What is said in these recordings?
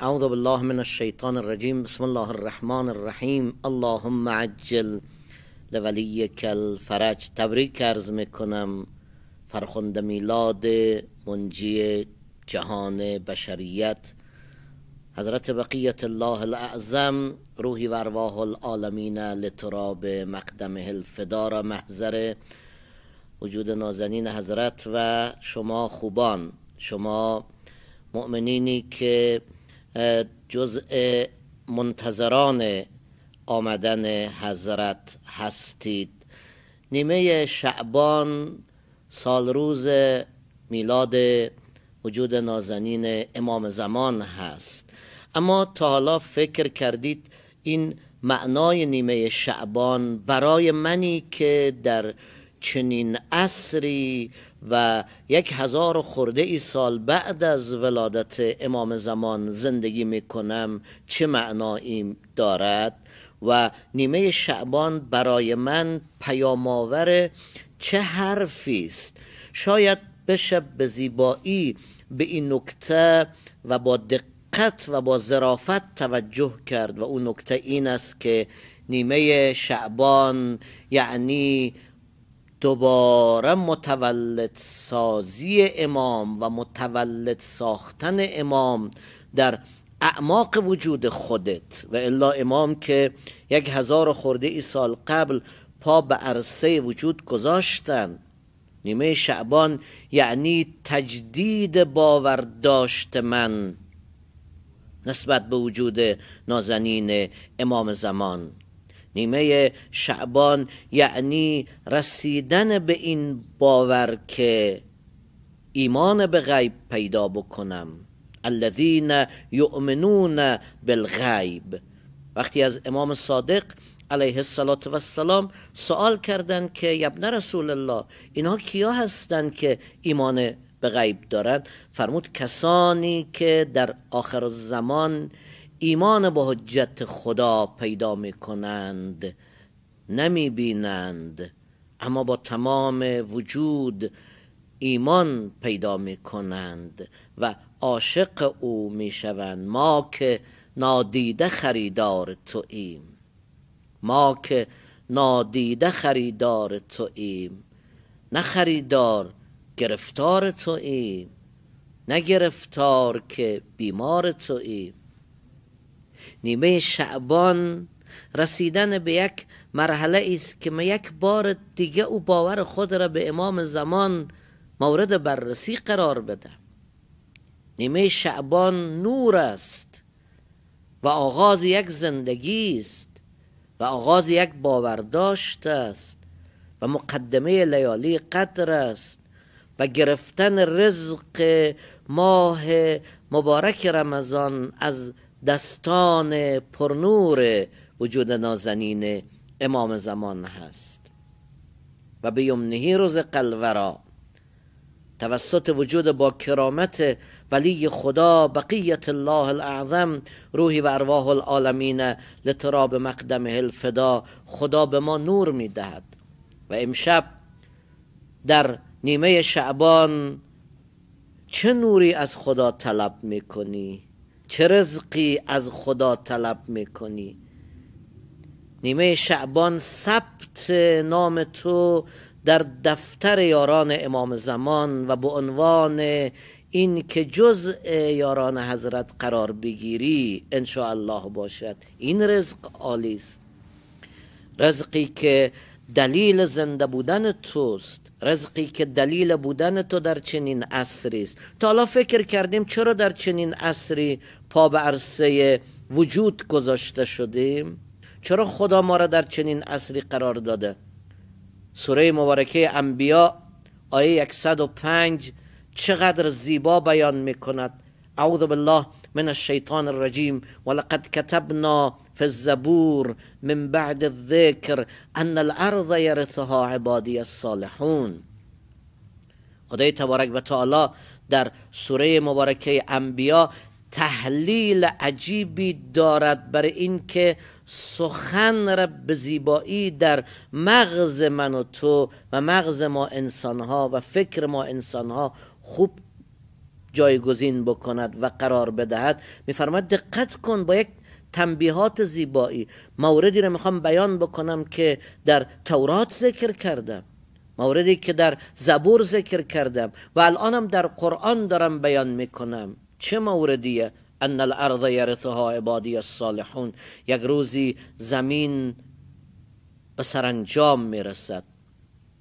اعوذ بالله من الشیطان الرجیم بسم الله الرحمن الرحیم اللهم عجل لولی کل فرج تبریک ارز میکنم فرخند میلاد منجی جهان بشریت حضرت بقیت الله الاعظم روحی و ارواح العالمین لتراب مقدمه الفدار محضر وجود نازنین حضرت و شما خوبان شما مؤمنینی که جزء منتظران آمدن حضرت هستید نیمه شعبان سال روز میلاد وجود نازنین امام زمان هست اما تا حالا فکر کردید این معنای نیمه شعبان برای منی که در چنین اصری و یک هزار خورده ای سال بعد از ولادت امام زمان زندگی می کنم چه معنایی دارد و نیمه شعبان برای من پیامآور چه حرفی است شاید بشه به زیبایی به این نکته و با دقت و با ظرافت توجه کرد و اون نکته این است که نیمه شعبان یعنی دوباره متولد سازی امام و متولد ساختن امام در اعماق وجود خودت و الا امام که یک هزار خورده ای سال قبل پا به عرصه وجود گذاشتن نیمه شعبان یعنی تجدید باور داشت من نسبت به وجود نازنین امام زمان نیمه شعبان یعنی رسیدن به این باور که ایمان به غیب پیدا بکنم الذین یؤمنون بالغیب وقتی از امام صادق علیه السلام و سوال کردند که یبن رسول الله اینها کیا هستند که ایمان به غیب دارند فرمود کسانی که در آخر زمان ایمان با حجت خدا پیدا می کنند نمی بینند اما با تمام وجود ایمان پیدا می کنند و عاشق او می شوند ما که نادیده خریدار تو ایم ما که نادیده خریدار ایم نه خریدار گرفتار ایم نه گرفتار که بیمار تو ایم نیمه شعبان رسیدن به یک مرحله است که ما یک بار دیگه او باور خود را به امام زمان مورد بررسی قرار بده نیمه شعبان نور است و آغاز یک زندگی است و آغاز یک باورداشت است و مقدمه لیالی قدر است و گرفتن رزق ماه مبارک رمضان از دستان پرنور وجود نازنین امام زمان هست و به یمنهی روز قلورا توسط وجود با کرامت ولی خدا بقیت الله الاعظم روحی و ارواح العالمین لتراب مقدم الفدا خدا به ما نور میدهد و امشب در نیمه شعبان چه نوری از خدا طلب میکنی؟ چه رزقی از خدا طلب میکنی نیمه شعبان ثبت نام تو در دفتر یاران امام زمان و به عنوان این که جز یاران حضرت قرار بگیری ان الله باشد این رزق عالی است رزقی که دلیل زنده بودن توست رزقی که دلیل بودن تو در چنین عصری است تا حالا فکر کردیم چرا در چنین عصری پا به عرصه وجود گذاشته شدیم چرا خدا ما را در چنین عصری قرار داده سوره مبارکه انبیا آیه 105 چقدر زیبا بیان می کند اعوذ بالله من الشیطان الرجیم ولقد کتبنا فی الزبور من بعد الذکر ان الارض یرثها عبادی الصالحون خدای تبارک و تعالی در سوره مبارکه انبیا تحلیل عجیبی دارد برای اینکه سخن را به زیبایی در مغز من و تو و مغز ما انسانها و فکر ما انسانها خوب جایگزین بکند و قرار بدهد میفرماید دقت کن با یک تنبیهات زیبایی موردی رو میخوام بیان بکنم که در تورات ذکر کردم موردی که در زبور ذکر کردم و الانم در قرآن دارم بیان میکنم چه موردیه ان الارض یرثها عبادی الصالحون یک روزی زمین به سرانجام میرسد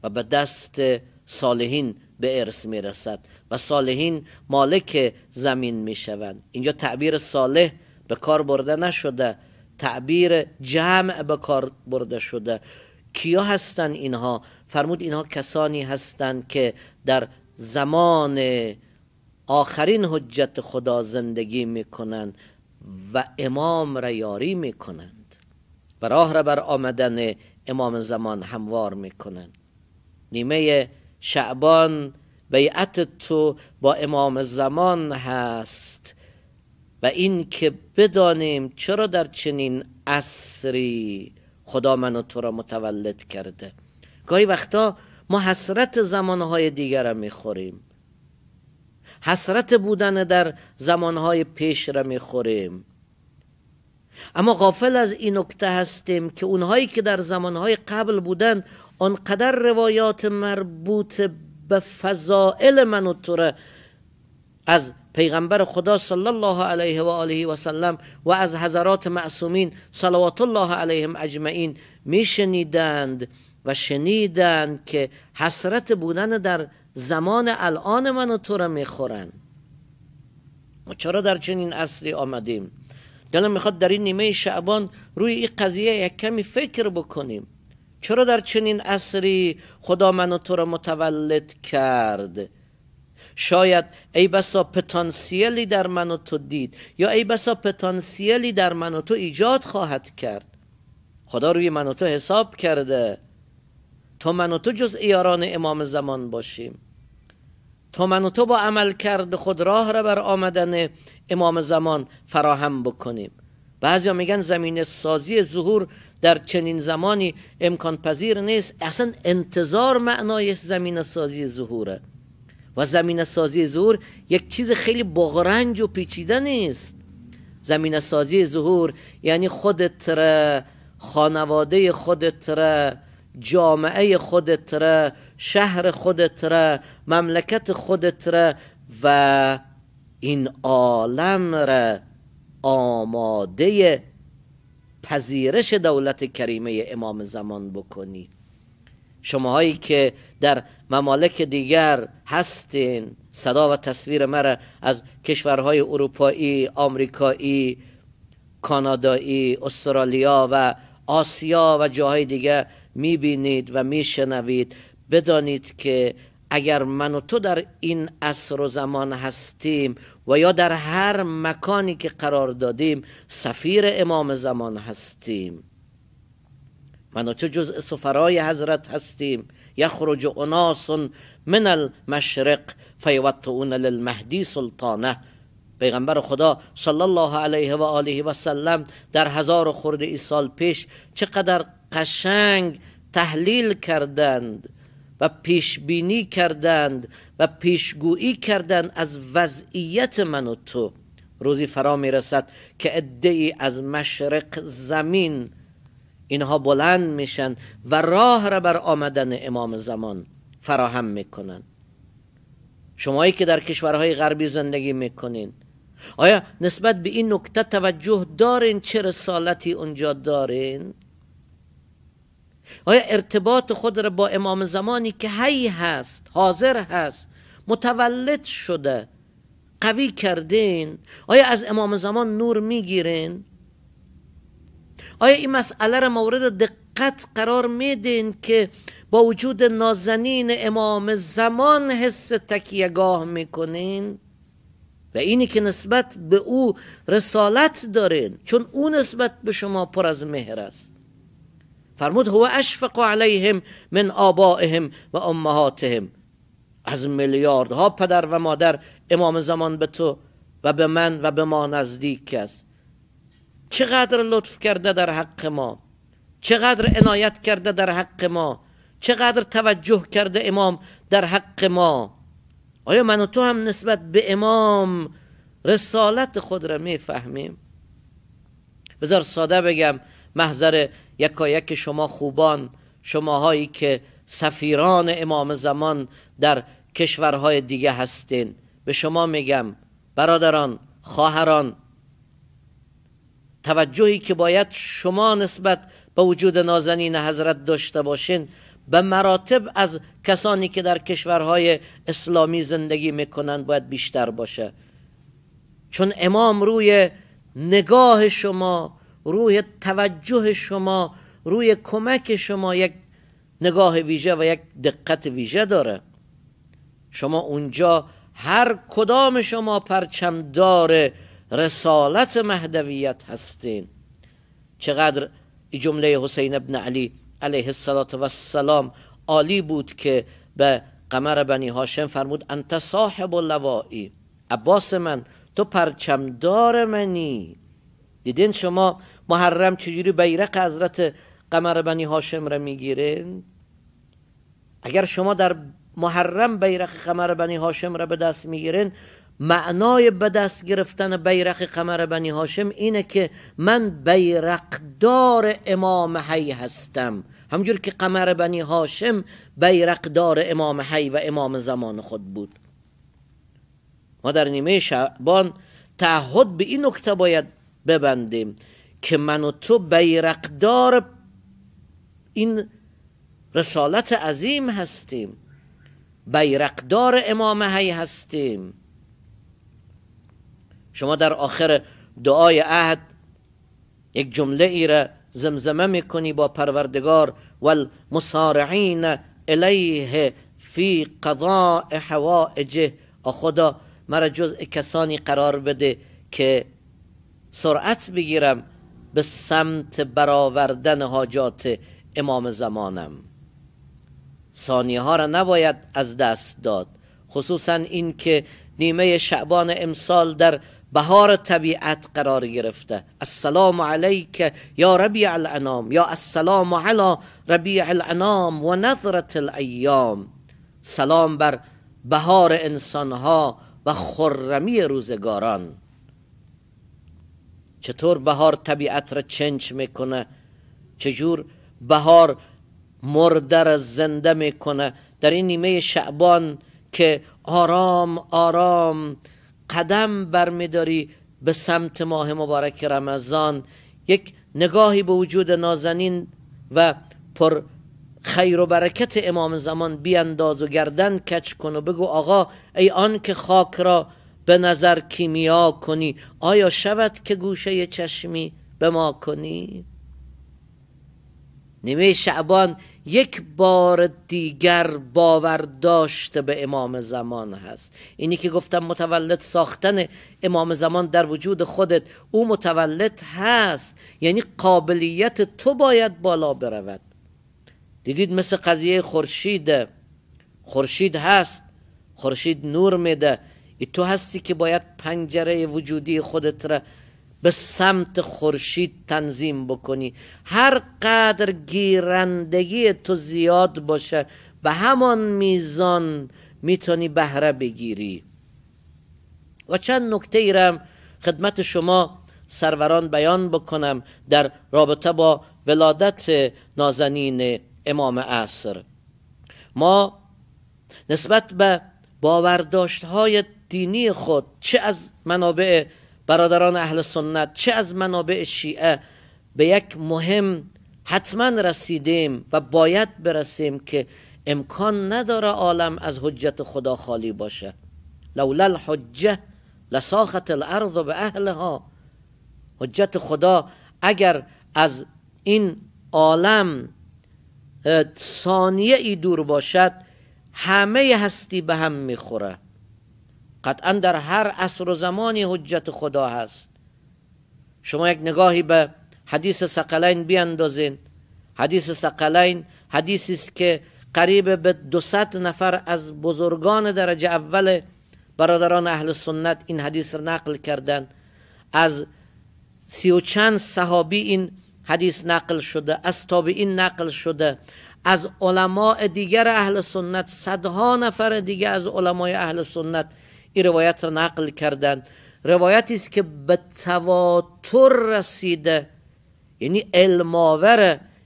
و به دست صالحین به ارث میرسد و صالحین مالک زمین میشوند اینجا تعبیر صالح به کار برده نشده تعبیر جمع به کار برده شده کیا هستند اینها فرمود اینها کسانی هستند که در زمان آخرین حجت خدا زندگی میکنند و امام را یاری میکنند و راه را بر آمدن امام زمان هموار میکنند نیمه شعبان بیعت تو با امام زمان هست و این که بدانیم چرا در چنین عصری خدا من و تو را متولد کرده گاهی وقتا ما حسرت زمانهای دیگر را میخوریم حسرت بودن در زمانهای پیش را میخوریم اما غافل از این نکته هستیم که اونهایی که در زمانهای قبل بودن آنقدر روایات مربوط به فضائل من و تو را از پیغمبر خدا صلی الله علیه و آله و سلم و از حضرات معصومین صلوات الله علیهم اجمعین میشنیدند و شنیدند که حسرت بودن در زمان الان من و تو را میخورند ما چرا در چنین اصلی آمدیم دلم میخواد در این نیمه شعبان روی این قضیه یک کمی فکر بکنیم چرا در چنین اصری خدا من و تو را متولد کرد شاید ای بسا پتانسیلی در من و تو دید یا ای بسا پتانسیلی در من و تو ایجاد خواهد کرد خدا روی من و تو حساب کرده تا من و تو جز ایاران امام زمان باشیم تا من و تو با عمل کرد خود راه را بر آمدن امام زمان فراهم بکنیم بعضی میگن زمین سازی ظهور در چنین زمانی امکان پذیر نیست اصلا انتظار معنای زمین سازی ظهوره و زمین سازی ظهور یک چیز خیلی بغرنج و پیچیده نیست زمین سازی ظهور یعنی خودت را خانواده خودت را جامعه خودت را شهر خودت را مملکت خودت را و این عالم را آماده پذیرش دولت کریمه امام زمان بکنی شماهایی که در ممالک دیگر هستین صدا و تصویر مرا از کشورهای اروپایی، آمریکایی، کانادایی، استرالیا و آسیا و جاهای دیگر میبینید و میشنوید بدانید که اگر من و تو در این عصر و زمان هستیم و یا در هر مکانی که قرار دادیم سفیر امام زمان هستیم من و تو جزء سفرای حضرت هستیم یخرج اناس من المشرق فیوطعون للمهدی سلطانه پیغمبر خدا صلی الله علیه و آله و سلم در هزار خورده ای سال پیش چقدر قشنگ تحلیل کردند و پیش بینی کردند و پیشگویی کردند از وضعیت من و تو روزی فرا می رسد که ادعی از مشرق زمین اینها بلند میشن و راه را بر آمدن امام زمان فراهم میکنن شمایی که در کشورهای غربی زندگی میکنین آیا نسبت به این نکته توجه دارین چه رسالتی اونجا دارین؟ آیا ارتباط خود را با امام زمانی که هی هست حاضر هست متولد شده قوی کردین آیا از امام زمان نور میگیرین آیا این مسئله را مورد دقت قرار میدین که با وجود نازنین امام زمان حس تکیهگاه میکنین و اینی که نسبت به او رسالت دارین چون او نسبت به شما پر از مهر است فرمود هو اشفق علیهم من آبائهم و امهاتهم از میلیاردها پدر و مادر امام زمان به تو و به من و به ما نزدیک است چقدر لطف کرده در حق ما چقدر عنایت کرده در حق ما چقدر توجه کرده امام در حق ما آیا من و تو هم نسبت به امام رسالت خود را میفهمیم بذار ساده بگم محضر یکایک شما خوبان شماهایی که سفیران امام زمان در کشورهای دیگه هستین به شما میگم برادران خواهران توجهی که باید شما نسبت به وجود نازنین حضرت داشته باشین به مراتب از کسانی که در کشورهای اسلامی زندگی میکنند باید بیشتر باشه چون امام روی نگاه شما روی توجه شما روی کمک شما یک نگاه ویژه و یک دقت ویژه داره شما اونجا هر کدام شما داره رسالت مهدویت هستین چقدر جمله حسین ابن علی علیه السلام عالی بود که به قمر بنی هاشم فرمود انت صاحب لوائی عباس من تو پرچمدار منی دیدین شما محرم چجوری بیرق حضرت قمر بنی هاشم را میگیرین اگر شما در محرم بیرق قمر بنی هاشم را به دست میگیرین معنای به دست گرفتن بیرق قمر بنی هاشم اینه که من بیرقدار امام حی هستم همجور که قمر بنی هاشم بیرقدار امام حی و امام زمان خود بود ما در نیمه شعبان تعهد به این نکته باید ببندیم که من و تو بیرقدار این رسالت عظیم هستیم بیرقدار امام حی هستیم شما در آخر دعای عهد یک جمله ای را زمزمه میکنی با پروردگار المسارعین الیه فی قضاء حوائجه خدا مرا جز کسانی قرار بده که سرعت بگیرم به سمت برآوردن حاجات امام زمانم ثانیه ها را نباید از دست داد خصوصا این که نیمه شعبان امسال در بهار طبیعت قرار گرفته السلام علیک یا ربیع الانام یا السلام علی ربیع الانام و نظرت الایام سلام بر بهار انسانها و خرمی روزگاران چطور بهار طبیعت را چنج میکنه چجور بهار مرده را زنده میکنه در این نیمه شعبان که آرام آرام قدم برمیداری به سمت ماه مبارک رمضان یک نگاهی به وجود نازنین و پر خیر و برکت امام زمان بیانداز و گردن کچ کن و بگو آقا ای آن که خاک را به نظر کیمیا کنی آیا شود که گوشه چشمی به ما کنی؟ نیمه شعبان یک بار دیگر باور داشته به امام زمان هست اینی که گفتم متولد ساختن امام زمان در وجود خودت او متولد هست یعنی قابلیت تو باید بالا برود دیدید مثل قضیه خورشید خورشید هست خورشید نور میده ای تو هستی که باید پنجره وجودی خودت را به سمت خورشید تنظیم بکنی هر قدر گیرندگی تو زیاد باشه به همان میزان میتونی بهره بگیری و چند نکته ایرم خدمت شما سروران بیان بکنم در رابطه با ولادت نازنین امام عصر ما نسبت به باورداشت های دینی خود چه از منابع برادران اهل سنت چه از منابع شیعه به یک مهم حتما رسیدیم و باید برسیم که امکان نداره عالم از حجت خدا خالی باشه لولا الحجه لساخت الارض به اهلها حجت خدا اگر از این عالم ثانیه ای دور باشد همه هستی به هم میخوره قطعا در هر عصر و زمانی حجت خدا هست شما یک نگاهی به حدیث سقلین بیاندازین حدیث سقلین حدیثی است که قریب به 200 نفر از بزرگان درجه اول برادران اهل سنت این حدیث را نقل کردن از سی و چند صحابی این حدیث نقل شده از تابعین نقل شده از علماء دیگر اهل سنت صدها نفر دیگر از علمای اهل سنت این روایت را نقل کردن روایتی است که به تواتر رسیده یعنی علم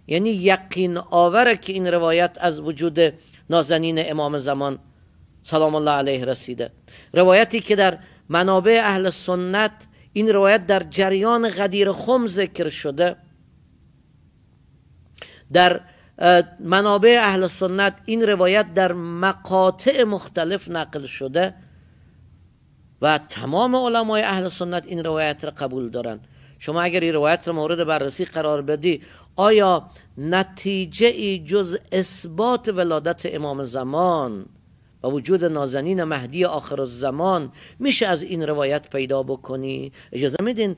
یعنی یقین آوره که این روایت از وجود نازنین امام زمان سلام الله علیه رسیده روایتی که در منابع اهل سنت این روایت در جریان غدیر خم ذکر شده در منابع اهل سنت این روایت در مقاطع مختلف نقل شده و تمام علمای اهل سنت این روایت را قبول دارن شما اگر این روایت را مورد بررسی قرار بدی آیا نتیجه ای جز اثبات ولادت امام زمان و وجود نازنین مهدی آخر الزمان میشه از این روایت پیدا بکنی اجازه میدین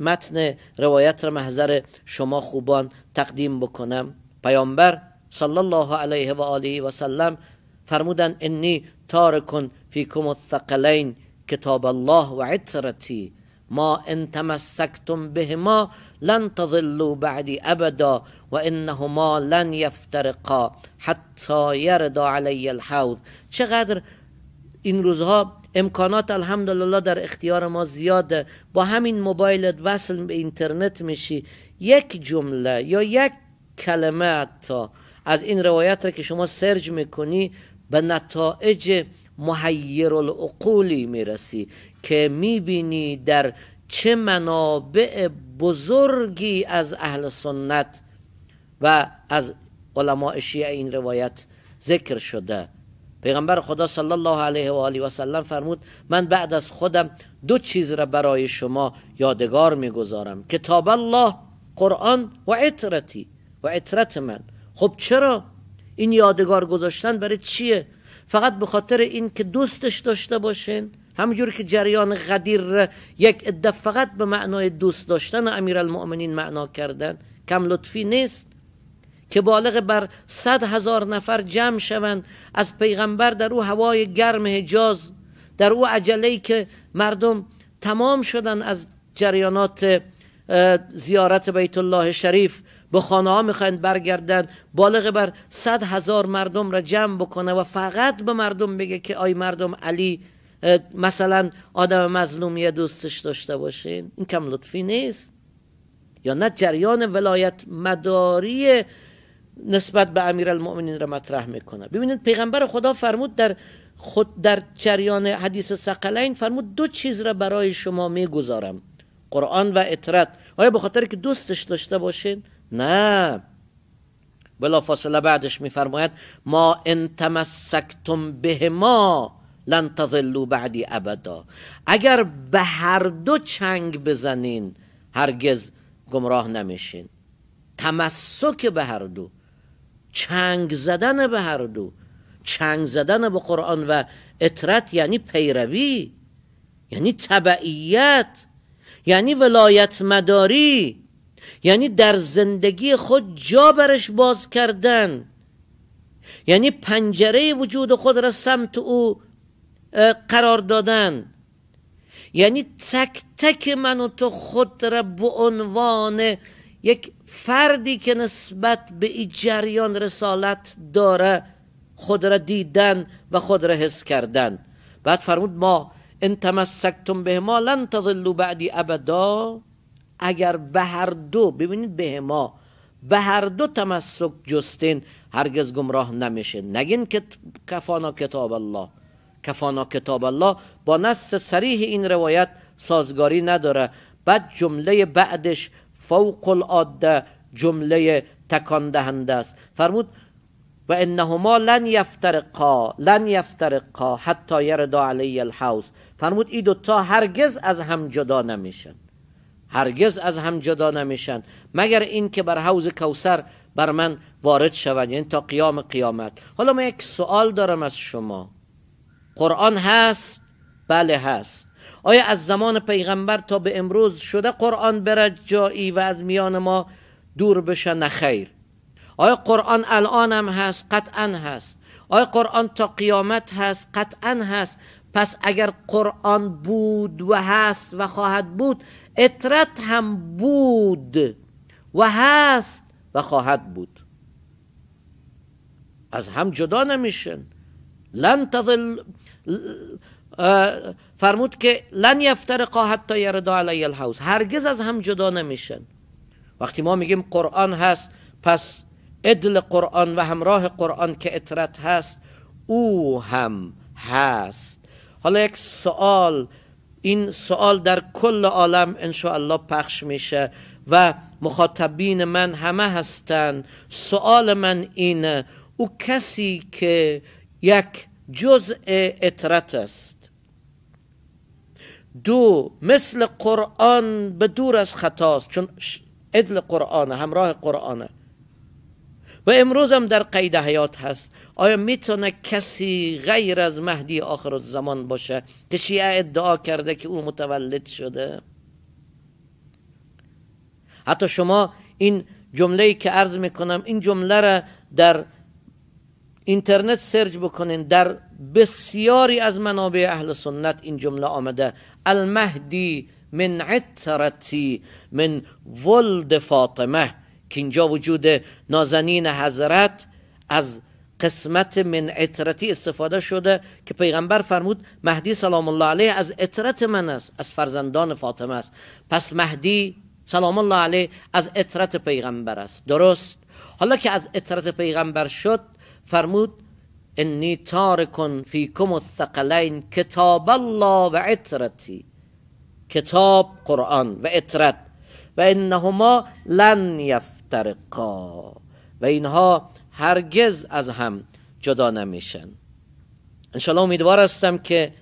متن روایت را محضر شما خوبان تقدیم بکنم پیامبر صلی الله علیه و آله و سلم فرمودن انی تارکن فیکم الثقلین کتاب الله و عترتی ما ان تمسکتم بهما لن تضلوا بعدی ابدا و انهما لن یفترقا حتی یردا علی الحوض چقدر این روزها امکانات الحمدلله در اختیار ما زیاده با همین موبایلت وصل به اینترنت میشی یک جمله یا یک کلمه حتی از این روایت را که شما سرج میکنی به نتایج محیر العقولی میرسی که میبینی در چه منابع بزرگی از اهل سنت و از علماء شیعه این روایت ذکر شده پیغمبر خدا صلی الله علیه و آله و سلم فرمود من بعد از خودم دو چیز را برای شما یادگار میگذارم کتاب الله قرآن و عطرتی و عطرت من خب چرا این یادگار گذاشتن برای چیه فقط به خاطر این که دوستش داشته باشین همجور که جریان غدیر یک عده فقط به معنای دوست داشتن امیرالمؤمنین معنا کردن کم لطفی نیست که بالغ بر صد هزار نفر جمع شوند از پیغمبر در او هوای گرم حجاز در او عجله که مردم تمام شدن از جریانات زیارت بیت الله شریف به خانه ها میخواین برگردن بالغ بر صد هزار مردم را جمع بکنه و فقط به مردم بگه که آی مردم علی مثلا آدم مظلومی دوستش داشته باشین این کم لطفی نیست یا نه جریان ولایت مداری نسبت به امیر المؤمنین را مطرح میکنه ببینید پیغمبر خدا فرمود در خود در جریان حدیث سقلین فرمود دو چیز را برای شما میگذارم قرآن و اطرت آیا به خاطر که دوستش داشته باشین نه بلا فاصله بعدش میفرماید ما ان تمسکتم به ما لن تظلوا بعدی ابدا اگر به هر دو چنگ بزنین هرگز گمراه نمیشین تمسک به هر دو چنگ زدن به هر دو چنگ زدن به قرآن و اطرت یعنی پیروی یعنی تبعیت یعنی ولایت مداری یعنی در زندگی خود جا برش باز کردن یعنی پنجره وجود خود را سمت او قرار دادن یعنی تک تک من و تو خود را به عنوان یک فردی که نسبت به این جریان رسالت داره خود را دیدن و خود را حس کردن بعد فرمود ما ان تمسکتم به ما لن تظلو بعدی ابدا اگر به هر دو ببینید به ما به هر دو تمسک جستین هرگز گمراه نمیشه نگین که کفانا کتاب الله کفانا کتاب الله با نص سریح این روایت سازگاری نداره بعد جمله بعدش فوق العاده جمله تکان دهنده است فرمود و انهما لن یفترقا لن یفترقا حتی یردا علی الحوز فرمود ای دوتا هرگز از هم جدا نمیشن هرگز از هم جدا نمیشن مگر این که بر حوز کوسر بر من وارد شوند یعنی تا قیام قیامت حالا من یک سوال دارم از شما قرآن هست بله هست آیا از زمان پیغمبر تا به امروز شده قرآن برد جایی و از میان ما دور بشه نخیر آیا قرآن الان هم هست قطعا هست آیا قرآن تا قیامت هست قطعا هست پس اگر قرآن بود و هست و خواهد بود اطرت هم بود و هست و خواهد بود از هم جدا نمیشن لن تظل فرمود که لن یفترقا حتی یردا علی الحوز هرگز از هم جدا نمیشن وقتی ما میگیم قرآن هست پس ادل قرآن و همراه قرآن که اطرت هست او هم هست حالا یک سوال این سوال در کل عالم الله پخش میشه و مخاطبین من همه هستند سوال من اینه او کسی که یک جزء اطرت است دو مثل قرآن به دور از خطاست چون عدل قرآن همراه قرآنه و امروز هم در قید حیات هست آیا میتونه کسی غیر از مهدی آخر الزمان باشه که شیعه ادعا کرده که او متولد شده حتی شما این جمله که عرض میکنم این جمله را در اینترنت سرچ بکنین در بسیاری از منابع اهل سنت این جمله آمده المهدی من عطرتی من ولد فاطمه که اینجا وجود نازنین حضرت از قسمت من اطرتی استفاده شده که پیغمبر فرمود مهدی سلام الله علیه از اطرت من است از فرزندان فاطمه است پس مهدی سلام الله علیه از اطرت پیغمبر است درست حالا که از اطرت پیغمبر شد فرمود انی تارکن فیکم الثقلین کتاب الله و اطرتی کتاب قرآن و اطرت و انهما لن یف مفترقا و اینها هرگز از هم جدا نمیشن انشالله امیدوار هستم که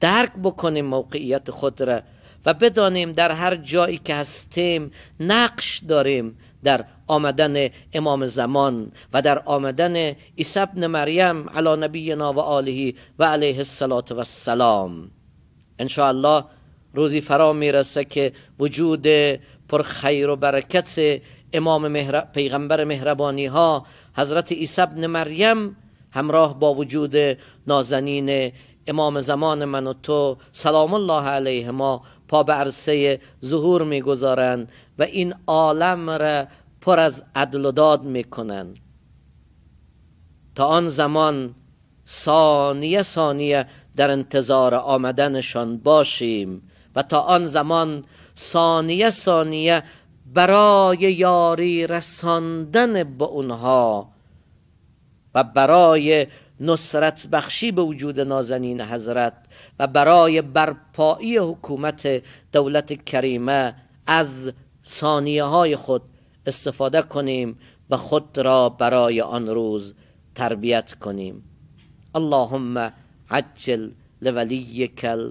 درک بکنیم موقعیت خود را و بدانیم در هر جایی که هستیم نقش داریم در آمدن امام زمان و در آمدن عیسی ابن مریم علی نبینا و آله و علیه السلام انشاءالله روزی فرا میرسه که وجود پر خیر و برکت امام مهر... پیغمبر مهربانی ها حضرت عیسی ابن مریم همراه با وجود نازنین امام زمان من و تو سلام الله علیه ما پا به عرصه ظهور میگذارند و این عالم را پر از عدل و داد میکنند تا آن زمان ثانیه ثانیه در انتظار آمدنشان باشیم و تا آن زمان ثانیه ثانیه برای یاری رساندن به اونها و برای نصرت بخشی به وجود نازنین حضرت و برای برپایی حکومت دولت کریمه از ثانیه های خود استفاده کنیم و خود را برای آن روز تربیت کنیم اللهم عجل کل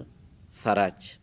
فرج